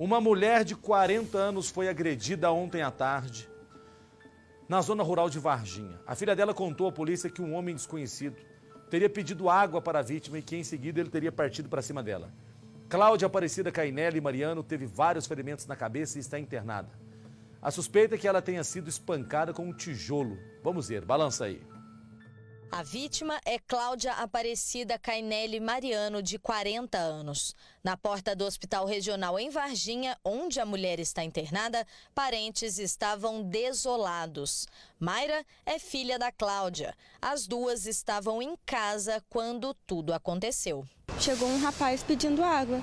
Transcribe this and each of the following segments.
Uma mulher de 40 anos foi agredida ontem à tarde na zona rural de Varginha. A filha dela contou à polícia que um homem desconhecido teria pedido água para a vítima e que em seguida ele teria partido para cima dela. Cláudia Aparecida Cainelli Mariano teve vários ferimentos na cabeça e está internada. A suspeita é que ela tenha sido espancada com um tijolo. Vamos ver, balança aí. A vítima é Cláudia Aparecida Cainelli Mariano, de 40 anos. Na porta do Hospital Regional em Varginha, onde a mulher está internada, parentes estavam desolados. Mayra é filha da Cláudia. As duas estavam em casa quando tudo aconteceu. Chegou um rapaz pedindo água.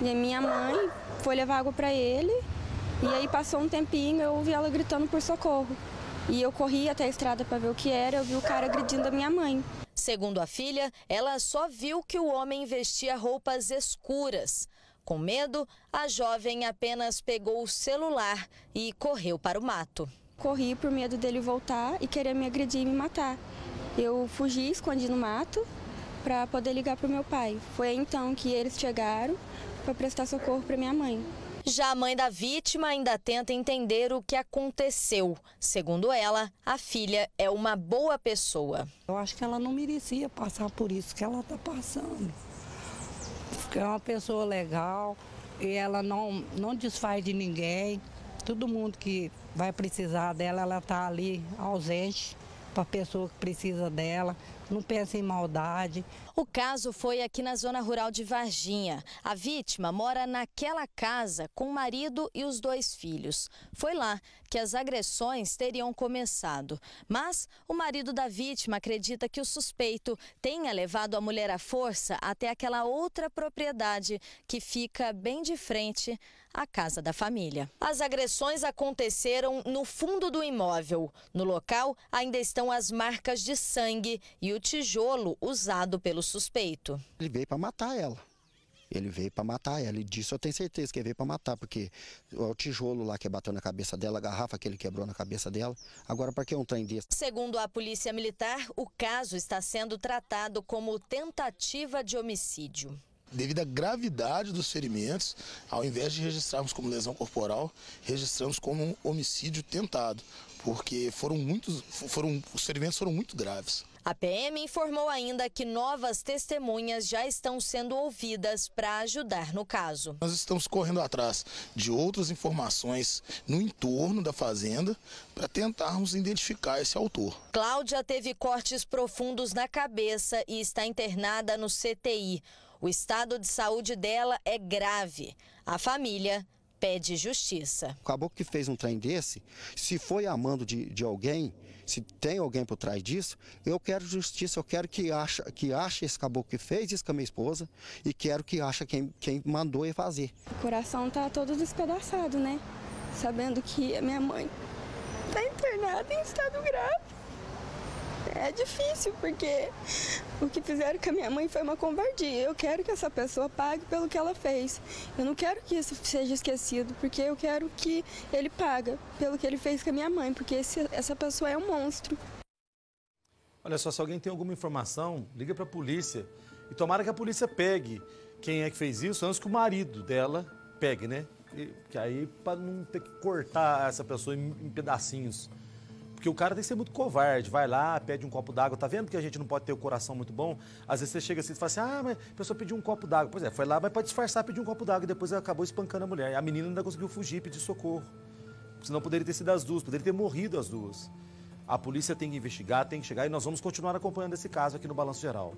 E a minha mãe foi levar água para ele. E aí passou um tempinho, eu ouvi ela gritando por socorro. E eu corri até a estrada para ver o que era, eu vi o cara agredindo a minha mãe. Segundo a filha, ela só viu que o homem vestia roupas escuras. Com medo, a jovem apenas pegou o celular e correu para o mato. Corri por medo dele voltar e querer me agredir e me matar. Eu fugi, escondi no mato para poder ligar para o meu pai. Foi então que eles chegaram para prestar socorro para minha mãe. Já a mãe da vítima ainda tenta entender o que aconteceu. Segundo ela, a filha é uma boa pessoa. Eu acho que ela não merecia passar por isso que ela está passando. Porque é uma pessoa legal e ela não, não desfaz de ninguém. Todo mundo que vai precisar dela, ela está ali ausente para a pessoa que precisa dela não pensa em maldade. O caso foi aqui na zona rural de Varginha. A vítima mora naquela casa com o marido e os dois filhos. Foi lá que as agressões teriam começado. Mas o marido da vítima acredita que o suspeito tenha levado a mulher à força até aquela outra propriedade que fica bem de frente à casa da família. As agressões aconteceram no fundo do imóvel. No local ainda estão as marcas de sangue e o o tijolo usado pelo suspeito. Ele veio para matar ela. Ele veio para matar ela. E disso eu tenho certeza que ele veio para matar, porque é o tijolo lá que bateu na cabeça dela, a garrafa que ele quebrou na cabeça dela. Agora, para que um trem desse? Segundo a Polícia Militar, o caso está sendo tratado como tentativa de homicídio. Devido à gravidade dos ferimentos, ao invés de registrarmos como lesão corporal, registramos como um homicídio tentado, porque foram muitos, foram, os ferimentos foram muito graves. A PM informou ainda que novas testemunhas já estão sendo ouvidas para ajudar no caso. Nós estamos correndo atrás de outras informações no entorno da fazenda para tentarmos identificar esse autor. Cláudia teve cortes profundos na cabeça e está internada no CTI. O estado de saúde dela é grave. A família pede justiça. Acabou que fez um trem desse, se foi mando de, de alguém, se tem alguém por trás disso, eu quero justiça, eu quero que ache, que ache esse caboclo que fez isso com a minha esposa e quero que ache quem, quem mandou ele fazer. O coração está todo despedaçado, né? Sabendo que a minha mãe tá internada em estado grave é difícil, porque o que fizeram com a minha mãe foi uma covardia. Eu quero que essa pessoa pague pelo que ela fez. Eu não quero que isso seja esquecido, porque eu quero que ele paga pelo que ele fez com a minha mãe, porque esse, essa pessoa é um monstro. Olha só, se alguém tem alguma informação, liga para a polícia. E tomara que a polícia pegue quem é que fez isso antes que o marido dela pegue, né? que aí, para não ter que cortar essa pessoa em, em pedacinhos. Porque o cara tem que ser muito covarde, vai lá, pede um copo d'água, tá vendo que a gente não pode ter o coração muito bom? Às vezes você chega assim e fala assim, ah, mas a pessoa pediu um copo d'água. Pois é, foi lá, mas pode disfarçar, pediu um copo d'água e depois acabou espancando a mulher. A menina ainda conseguiu fugir, pedir socorro. Senão poderia ter sido as duas, poderia ter morrido as duas. A polícia tem que investigar, tem que chegar e nós vamos continuar acompanhando esse caso aqui no Balanço Geral.